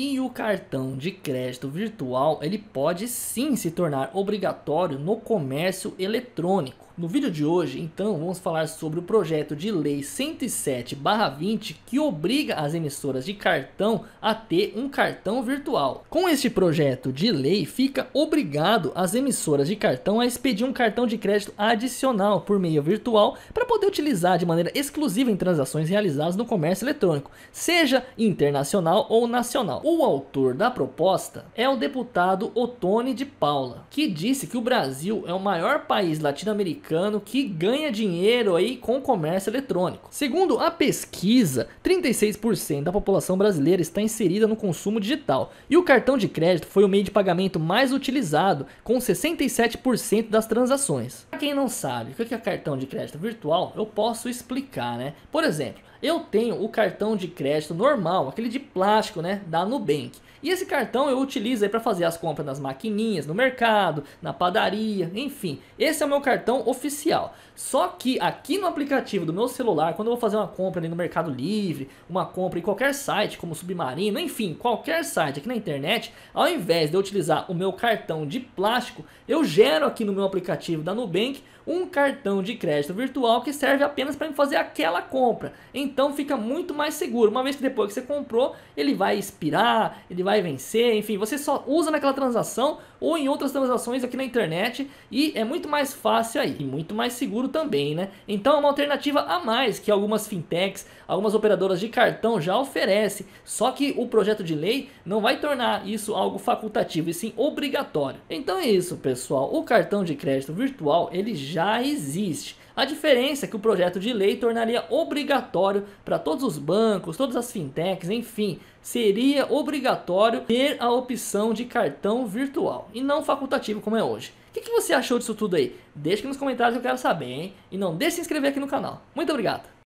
E o cartão de crédito virtual ele pode sim se tornar obrigatório no comércio eletrônico. No vídeo de hoje, então, vamos falar sobre o projeto de lei 107/20 que obriga as emissoras de cartão a ter um cartão virtual. Com este projeto de lei, fica obrigado as emissoras de cartão a expedir um cartão de crédito adicional por meio virtual para poder utilizar de maneira exclusiva em transações realizadas no comércio eletrônico, seja internacional ou nacional. O autor da proposta é o deputado Otone de Paula, que disse que o Brasil é o maior país latino-americano americano que ganha dinheiro aí com comércio eletrônico. Segundo a pesquisa, 36% da população brasileira está inserida no consumo digital e o cartão de crédito foi o meio de pagamento mais utilizado, com 67% das transações. Para quem não sabe o que é cartão de crédito virtual, eu posso explicar, né? Por exemplo, eu tenho o cartão de crédito normal, aquele de plástico, né, da Nubank. E esse cartão eu utilizo aí para fazer as compras nas maquininhas, no mercado, na padaria, enfim. Esse é o meu cartão oficial. Só que aqui no aplicativo do meu celular, quando eu vou fazer uma compra ali no Mercado Livre, uma compra em qualquer site, como Submarino, enfim, qualquer site aqui na internet, ao invés de eu utilizar o meu cartão de plástico, eu gero aqui no meu aplicativo da Nubank um cartão de crédito virtual que serve apenas para fazer aquela compra. Então fica muito mais seguro, uma vez que depois que você comprou, ele vai expirar, ele vai vai vencer, enfim, você só usa naquela transação ou em outras transações aqui na internet e é muito mais fácil aí, e muito mais seguro também, né? Então é uma alternativa a mais que algumas fintechs, algumas operadoras de cartão já oferecem, só que o projeto de lei não vai tornar isso algo facultativo e sim obrigatório. Então é isso, pessoal, o cartão de crédito virtual ele já existe a diferença é que o projeto de lei tornaria obrigatório para todos os bancos, todas as fintechs, enfim, seria obrigatório ter a opção de cartão virtual e não facultativo como é hoje. O que, que, você achou disso tudo aí? Deixa aqui nos comentários que eu quero saber, hein? E não deixe de se inscrever aqui no canal. Muito obrigado!